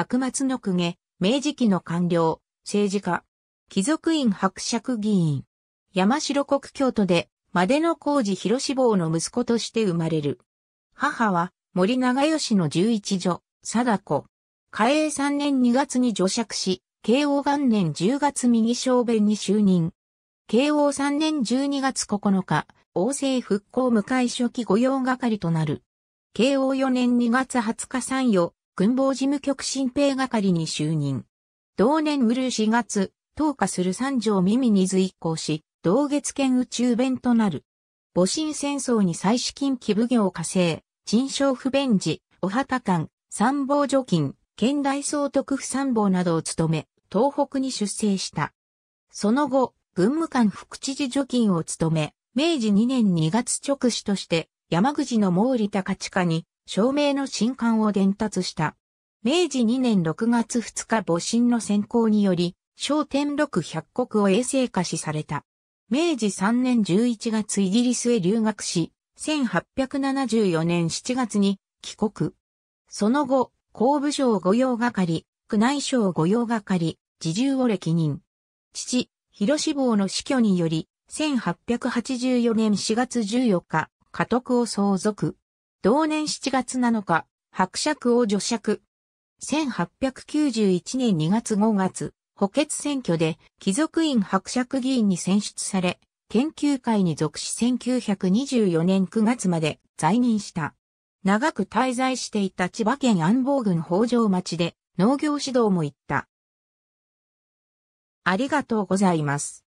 幕末の公家、明治期の官僚、政治家、貴族院伯爵議員、山城国京都で、までの工事広志望の息子として生まれる。母は、森長吉の十一女、貞子。嘉永3年2月に助爵し、慶応元年10月右小弁に就任。慶応3年12月9日、王政復興向え初期御用係となる。慶応4年2月20日参与、軍防事務局新兵係に就任。同年ウル4月、投下する三条耳に随行し、同月兼宇宙弁となる。戊辰戦争に再資金寄業行加勢、陳賞不便時、お旗官、参謀助金、県大総督府参謀などを務め、東北に出征した。その後、軍務官副知事助金を務め、明治2年2月直使として、山口の毛利高地下に証明の新刊を伝達した。明治2年6月2日母親の選考により、小天禄百国を衛星化しされた。明治3年11月イギリスへ留学し、1874年7月に帰国。その後、公部省御用係、宮内省御用係、自重を歴任。父、広志望の死去により、1884年4月14日、家督を相続。同年7月7日、伯爵を除爵。1891年2月5月、補欠選挙で貴族院伯爵議員に選出され、研究会に属し1924年9月まで在任した。長く滞在していた千葉県安房郡北条町で農業指導も行った。ありがとうございます。